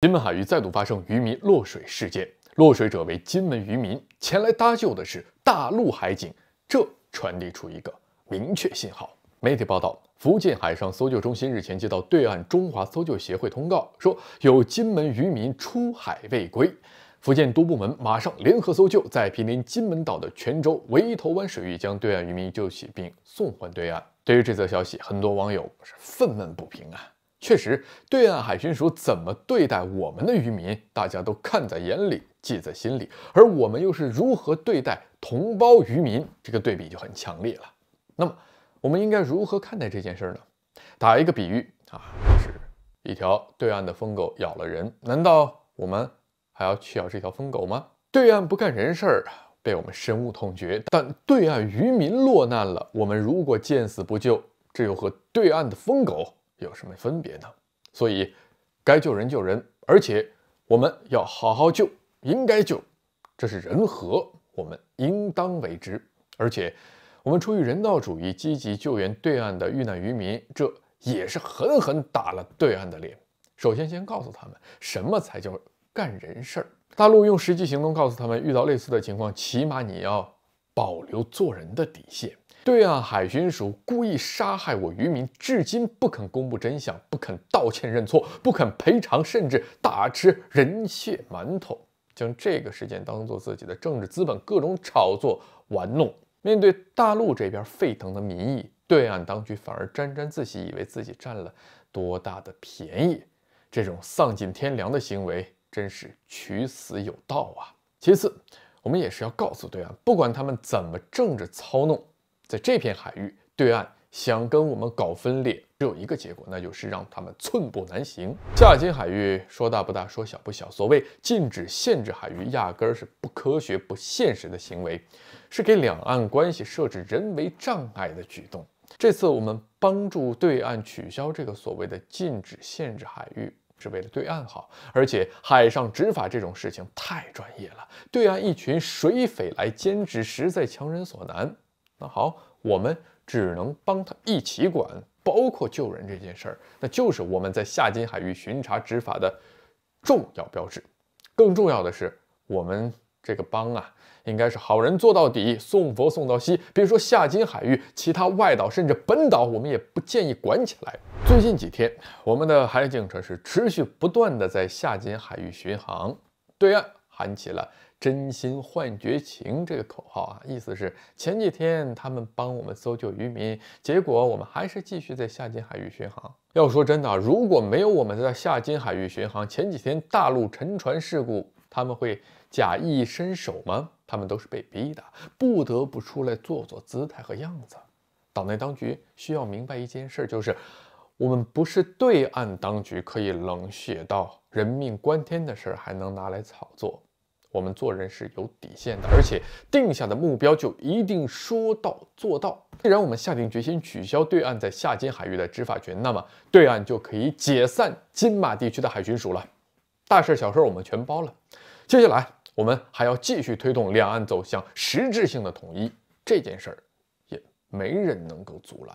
金门海域再度发生渔民落水事件，落水者为金门渔民，前来搭救的是大陆海警，这传递出一个明确信号。媒体报道，福建海上搜救中心日前接到对岸中华搜救协会通告，说有金门渔民出海未归，福建多部门马上联合搜救，在毗邻金门岛的泉州围头湾水域将对岸渔民救起并送还对岸。对于这则消息，很多网友是愤懑不平啊。确实，对岸海巡署怎么对待我们的渔民，大家都看在眼里，记在心里。而我们又是如何对待同胞渔民？这个对比就很强烈了。那么，我们应该如何看待这件事呢？打一个比喻啊，就是一条对岸的疯狗咬了人，难道我们还要去咬这条疯狗吗？对岸不干人事儿，被我们深恶痛绝。但对岸渔民落难了，我们如果见死不救，这又和对岸的疯狗。有什么分别呢？所以，该救人救人，而且我们要好好救，应该救，这是人和，我们应当为之。而且，我们出于人道主义，积极救援对岸的遇难渔民，这也是狠狠打了对岸的脸。首先，先告诉他们什么才叫干人事儿。大陆用实际行动告诉他们，遇到类似的情况，起码你要保留做人的底线。对岸海巡署故意杀害我渔民，至今不肯公布真相，不肯道歉认错，不肯赔偿，甚至大吃人血馒头，将这个事件当做自己的政治资本，各种炒作玩弄。面对大陆这边沸腾的民意，对岸当局反而沾沾自喜，以为自己占了多大的便宜。这种丧尽天良的行为，真是取死有道啊！其次，我们也是要告诉对岸，不管他们怎么政治操弄。在这片海域对岸想跟我们搞分裂，只有一个结果，那就是让他们寸步难行。夏金海域说大不大，说小不小。所谓禁止限制海域，压根儿是不科学、不现实的行为，是给两岸关系设置人为障碍的举动。这次我们帮助对岸取消这个所谓的禁止限制海域，是为了对岸好。而且海上执法这种事情太专业了，对岸一群水匪来兼职，实在强人所难。那好，我们只能帮他一起管，包括救人这件事儿，那就是我们在下金海域巡查执法的重要标志。更重要的是，我们这个帮啊，应该是好人做到底，送佛送到西。别说下金海域，其他外岛甚至本岛，我们也不建议管起来。最近几天，我们的海警船是持续不断的在下金海域巡航。对岸。喊起了“真心换绝情”这个口号啊，意思是前几天他们帮我们搜救渔民，结果我们还是继续在夏金海域巡航。要说真的啊，如果没有我们在夏金海域巡航，前几天大陆沉船事故，他们会假意伸手吗？他们都是被逼的，不得不出来做做姿态和样子。岛内当局需要明白一件事，就是我们不是对岸当局，可以冷血到人命关天的事还能拿来炒作。我们做人是有底线的，而且定下的目标就一定说到做到。既然我们下定决心取消对岸在下金海域的执法权，那么对岸就可以解散金马地区的海巡署了。大事小事我们全包了。接下来我们还要继续推动两岸走向实质性的统一，这件事儿也没人能够阻拦。